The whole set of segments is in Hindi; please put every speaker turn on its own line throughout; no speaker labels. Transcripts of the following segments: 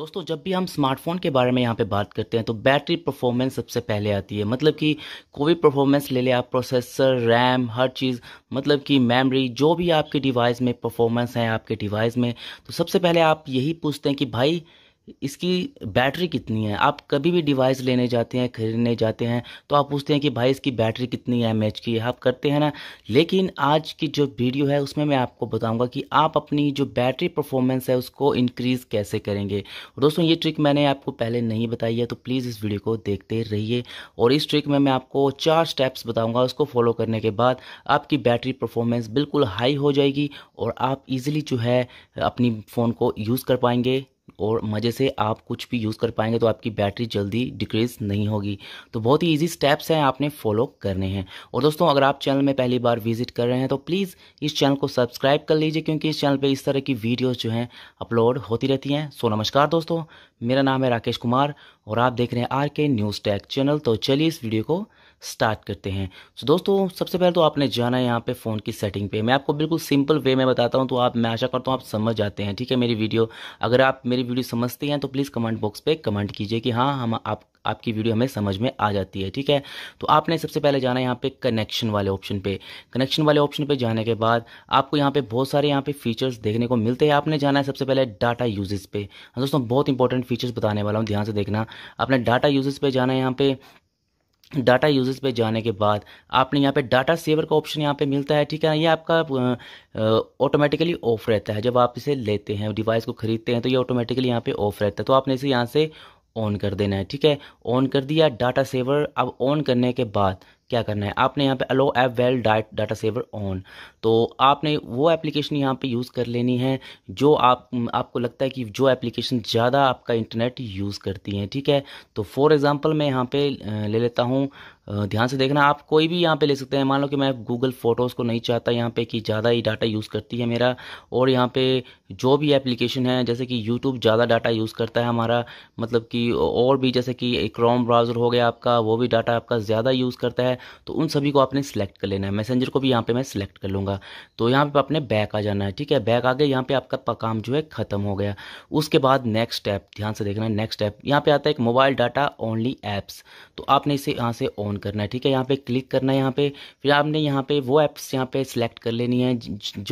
दोस्तों जब भी हम स्मार्टफ़ोन के बारे में यहाँ पे बात करते हैं तो बैटरी परफॉर्मेंस सबसे पहले आती है मतलब कि कोई भी परफॉर्मेंस ले लें आप प्रोसेसर रैम हर चीज़ मतलब कि मेमोरी जो भी आपके डिवाइस में परफॉर्मेंस है आपके डिवाइस में तो सबसे पहले आप यही पूछते हैं कि भाई इसकी बैटरी कितनी है आप कभी भी डिवाइस लेने जाते हैं खरीदने जाते हैं तो आप पूछते हैं कि भाई इसकी बैटरी कितनी एम एच की आप करते हैं ना लेकिन आज की जो वीडियो है उसमें मैं आपको बताऊंगा कि आप अपनी जो बैटरी परफॉर्मेंस है उसको इंक्रीज़ कैसे करेंगे दोस्तों ये ट्रिक मैंने आपको पहले नहीं बताई है तो प्लीज़ इस वीडियो को देखते रहिए और इस ट्रिक में मैं आपको चार स्टेप्स बताऊँगा उसको फॉलो करने के बाद आपकी बैटरी परफॉर्मेंस बिल्कुल हाई हो जाएगी और आप ईजिली जो है अपनी फ़ोन को यूज़ कर पाएंगे और मज़े से आप कुछ भी यूज़ कर पाएंगे तो आपकी बैटरी जल्दी डिक्रीज नहीं होगी तो बहुत ही ईजी स्टेप्स हैं आपने फॉलो करने हैं और दोस्तों अगर आप चैनल में पहली बार विजिट कर रहे हैं तो प्लीज़ इस चैनल को सब्सक्राइब कर लीजिए क्योंकि इस चैनल पर इस तरह की वीडियोज़ जो हैं अपलोड होती रहती हैं सो नमस्कार दोस्तों मेरा नाम है राकेश कुमार और आप देख रहे हैं आर के न्यूज़ टैक चैनल तो चलिए इस वीडियो को स्टार्ट करते हैं तो दोस्तों सबसे पहले तो आपने जाना है यहाँ पे फ़ोन की सेटिंग पे मैं आपको बिल्कुल सिंपल वे में बताता हूँ तो आप मैं आशा करता हूँ आप समझ जाते हैं ठीक है मेरी वीडियो अगर आप मेरी वीडियो समझते हैं तो प्लीज़ कमेंट बॉक्स पर कमेंट कीजिए कि हाँ हम आप आपकी वीडियो हमें समझ में आ जाती है ठीक है तो आपने सबसे पहले जाना है यहाँ पे कनेक्शन वाले ऑप्शन पे कनेक्शन वाले ऑप्शन पे जाने के बाद आपको यहाँ पे बहुत सारे यहाँ पे फीचर्स देखने को मिलते हैं आपने जाना है सबसे पहले डाटा यूजेस पे हाँ, दोस्तों बहुत इंपॉर्टेंट फीचर्स बताने वाला हूँ ध्यान से देखना आपने डाटा यूजेस पे जाना है यहाँ पे डाटा यूजेस पे जाने के बाद आपने यहाँ पे डाटा सेवर का ऑप्शन यहाँ पे मिलता है ठीक है ये आपका ऑटोमेटिकली ऑफ रहता है जब आप इसे लेते हैं डिवाइस को खरीदते हैं तो ये ऑटोमेटिकली यहाँ पे ऑफ रहता है तो आपने इसे यहाँ से ऑन कर देना है ठीक है ऑन कर दिया डाटा सेवर अब ऑन करने के बाद क्या करना है आपने यहाँ पे अलो एप वेल डाट डाटा सेवर ऑन तो आपने वो एप्लीकेशन यहाँ पे यूज़ कर लेनी है जो आप आपको लगता है कि जो एप्लीकेशन ज़्यादा आपका इंटरनेट यूज़ करती हैं ठीक है तो फॉर एग्ज़ाम्पल मैं यहाँ पे ले लेता हूँ ध्यान से देखना आप कोई भी यहाँ पे ले सकते हैं मान लो कि मैं गूगल फ़ोटोज़ को नहीं चाहता यहाँ पे कि ज़्यादा ही डाटा यूज़ करती है मेरा और यहाँ पे जो भी एप्लीकेशन है जैसे कि यूट्यूब ज़्यादा डाटा यूज़ करता है हमारा मतलब कि और भी जैसे कि क्रोम ब्राउज़र हो गया आपका वो भी डाटा आपका ज़्यादा यूज़ करता है तो उन सभी को आपने सेलेक्ट कर लेना है मैसेंजर को भी यहाँ पर मैं सिलेक्ट कर लूँगा तो यहाँ पर आपने बैक आ जाना है ठीक है बैक आ गया यहाँ पर आपका काम जो है ख़त्म हो गया उसके बाद नेक्स्ट स्टेप ध्यान से देखना नेक्स्ट स्टेप यहाँ पर आता है एक मोबाइल डाटा ओनली ऐप्स तो आपने इसे यहाँ से ऑन ऑन करना है ठीक है यहाँ पे क्लिक करना है यहाँ पे फिर आपने यहाँ पे वो ऐप्स यहाँ पे सिलेक्ट कर लेनी है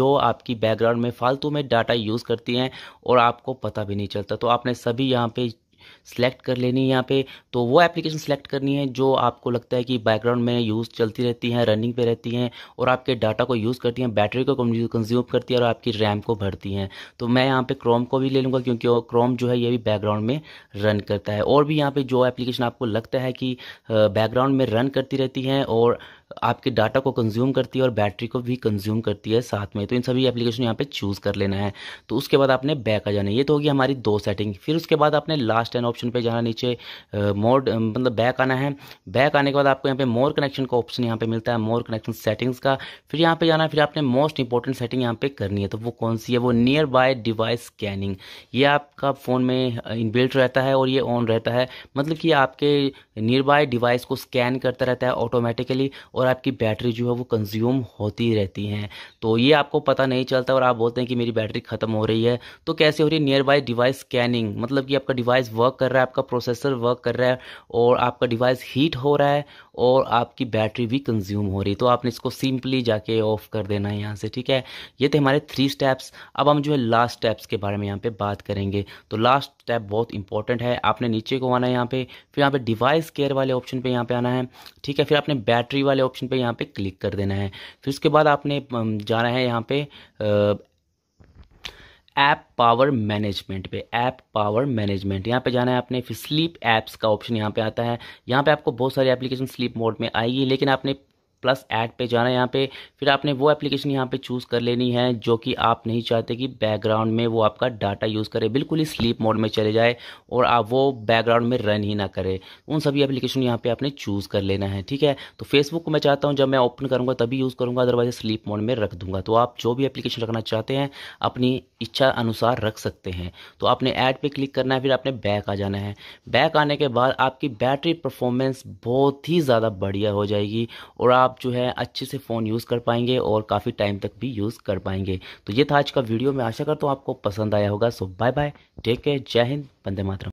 जो आपकी बैकग्राउंड में फालतू में डाटा यूज़ करती हैं और आपको पता भी नहीं चलता तो आपने सभी यहाँ पे सेलेक्ट कर लेनी है यहाँ पे तो वो एप्लीकेशन सेलेक्ट करनी है जो आपको लगता है कि बैकग्राउंड में यूज़ चलती रहती हैं रनिंग पे रहती हैं और आपके डाटा को यूज़ करती हैं बैटरी को कंज्यूम करती है और आपकी रैम को भरती हैं तो मैं यहाँ पर क्रोम को भी ले लूँगा क्योंकि क्रोम जो है ये भी बैकग्राउंड में रन करता है और भी यहाँ पर जो एप्लीकेशन आपको लगता है कि बैकग्राउंड में रन करती रहती हैं और आपके डाटा को कंज्यूम करती है और बैटरी को भी कंज्यूम करती है साथ में तो इन सभी एप्लीकेशन यहाँ पे चूज़ कर लेना है तो उसके बाद आपने बैक आ जाना है ये तो होगी हमारी दो सेटिंग फिर उसके बाद आपने लास्ट एंड ऑप्शन पे जाना नीचे मोड मतलब बैक आना है बैक आने के बाद आपको यहाँ पे मोर कनेक्शन का ऑप्शन यहाँ पे मिलता है मोर कनेक्शन सेटिंग्स का फिर यहाँ पे जाना है फिर आपने मोस्ट इंपॉर्टेंट सेटिंग यहाँ पे करनी है तो वो कौन सी है वो नियर बाय डिवाइस स्कैनिंग ये आपका फ़ोन में इनबिल्ट रहता है और ये ऑन रहता है मतलब कि आपके नियर बाय डिवाइस को स्कैन करता रहता है ऑटोमेटिकली और आपकी बैटरी जो है वो कंज्यूम होती रहती हैं तो ये आपको पता नहीं चलता और आप बोलते हैं कि मेरी बैटरी ख़त्म हो रही है तो कैसे हो रही है नियर बाई डिवाइस स्कैनिंग मतलब कि आपका डिवाइस वर्क कर रहा है आपका प्रोसेसर वर्क कर रहा है और आपका डिवाइस हीट हो रहा है और आपकी बैटरी भी कंज्यूम हो रही तो आपने इसको सिंपली जाके ऑफ कर देना है यहाँ से ठीक है ये थे हमारे थ्री स्टेप्स अब हम जो है लास्ट स्टेप्स के बारे में यहाँ पे बात करेंगे तो लास्ट स्टेप बहुत इंपॉर्टेंट है आपने नीचे को आना है यहाँ पे फिर यहाँ पे डिवाइस केयर वाले ऑप्शन पे यहाँ पे आना है ठीक है फिर आपने बैटरी वाले ऑप्शन पे यहाँ पे क्लिक कर देना है फिर उसके बाद आपने जाना है यहाँ पे ऐप पावर मैनेजमेंट पे ऐप पावर मैनेजमेंट यहाँ पे जाना है आपने फिर स्लीप ऐप्स का ऑप्शन यहाँ पे आता है यहाँ पे आपको बहुत सारी एप्लीकेशन स्लीप मोड में आएगी लेकिन आपने प्लस ऐड पे जाना है यहाँ पे फिर आपने वो एप्लीकेशन यहाँ पे चूज़ कर लेनी है जो कि आप नहीं चाहते कि बैकग्राउंड में वो आपका डाटा यूज़ करे बिल्कुल ही स्लीप मोड में चले जाए और आप वो बैकग्राउंड में रन ही ना करे उन सभी एप्लीकेशन यहाँ पे आपने चूज़ कर लेना है ठीक है तो फेसबुक को मैं चाहता हूँ जब मैं ओपन करूँगा तभी यूज़ करूँगा अदरवाइज स्लीप मोड में रख दूँगा तो आप जो भी एप्लीकेशन रखना चाहते हैं अपनी इच्छा अनुसार रख सकते हैं तो आपने ऐड पर क्लिक करना है फिर आपने बैक आ जाना है बैक आने के बाद आपकी बैटरी परफॉर्मेंस बहुत ही ज़्यादा बढ़िया हो जाएगी और आप आप जो है अच्छे से फ़ोन यूज़ कर पाएंगे और काफ़ी टाइम तक भी यूज़ कर पाएंगे तो ये था आज का वीडियो मैं आशा करता हूँ आपको पसंद आया होगा so bye bye take care जय हिंद बंदे मातरम